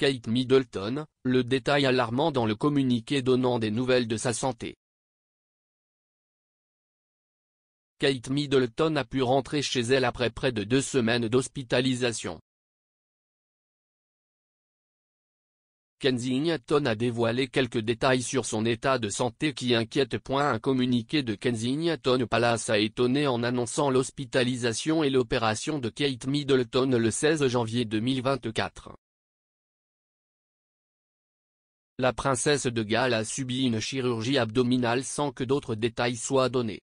Kate Middleton, le détail alarmant dans le communiqué donnant des nouvelles de sa santé. Kate Middleton a pu rentrer chez elle après près de deux semaines d'hospitalisation. Kensington a dévoilé quelques détails sur son état de santé qui inquiète. Un communiqué de Kensington Palace a étonné en annonçant l'hospitalisation et l'opération de Kate Middleton le 16 janvier 2024. La princesse de Galles a subi une chirurgie abdominale sans que d'autres détails soient donnés.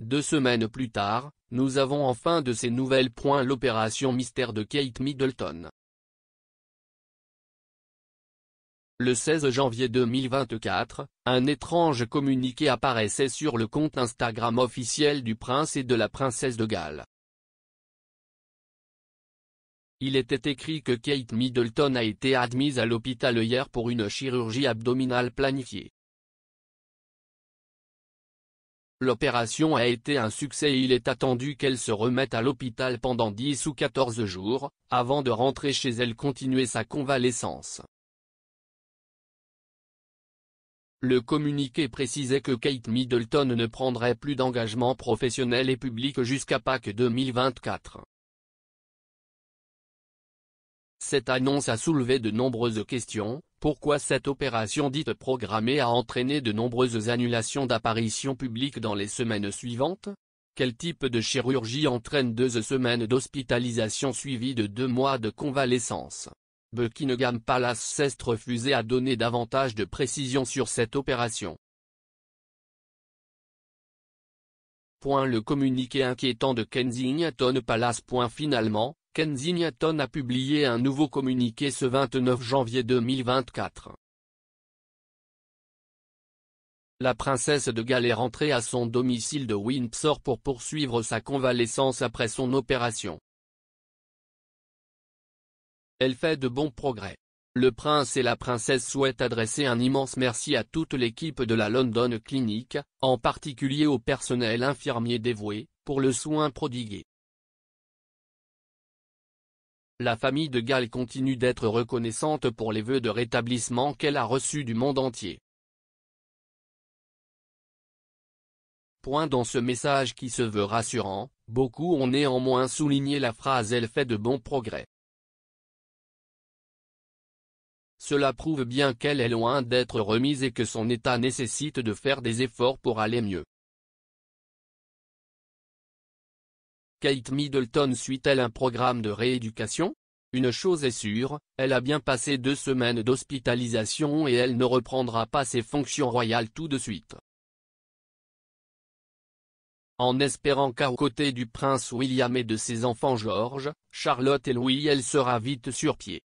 Deux semaines plus tard, nous avons enfin de ces nouvelles. Points L'opération mystère de Kate Middleton. Le 16 janvier 2024, un étrange communiqué apparaissait sur le compte Instagram officiel du prince et de la princesse de Galles. Il était écrit que Kate Middleton a été admise à l'hôpital hier pour une chirurgie abdominale planifiée. L'opération a été un succès et il est attendu qu'elle se remette à l'hôpital pendant 10 ou 14 jours, avant de rentrer chez elle continuer sa convalescence. Le communiqué précisait que Kate Middleton ne prendrait plus d'engagement professionnel et public jusqu'à Pâques 2024. Cette annonce a soulevé de nombreuses questions, pourquoi cette opération dite programmée a entraîné de nombreuses annulations d'apparitions publiques dans les semaines suivantes Quel type de chirurgie entraîne deux semaines d'hospitalisation suivie de deux mois de convalescence Buckingham Palace s'est refusé à donner davantage de précisions sur cette opération. Point le communiqué inquiétant de Kensington Palace. finalement, Kensington a publié un nouveau communiqué ce 29 janvier 2024. La princesse de Galles est rentrée à son domicile de Windsor pour poursuivre sa convalescence après son opération. Elle fait de bons progrès. Le prince et la princesse souhaitent adresser un immense merci à toute l'équipe de la London Clinic, en particulier au personnel infirmier dévoué, pour le soin prodigué. La famille de Galles continue d'être reconnaissante pour les vœux de rétablissement qu'elle a reçus du monde entier. Point dans ce message qui se veut rassurant, beaucoup ont néanmoins souligné la phrase « elle fait de bons progrès ». Cela prouve bien qu'elle est loin d'être remise et que son état nécessite de faire des efforts pour aller mieux. Kate Middleton suit-elle un programme de rééducation Une chose est sûre, elle a bien passé deux semaines d'hospitalisation et elle ne reprendra pas ses fonctions royales tout de suite. En espérant qu'à côté du prince William et de ses enfants George, Charlotte et Louis elle sera vite sur pied.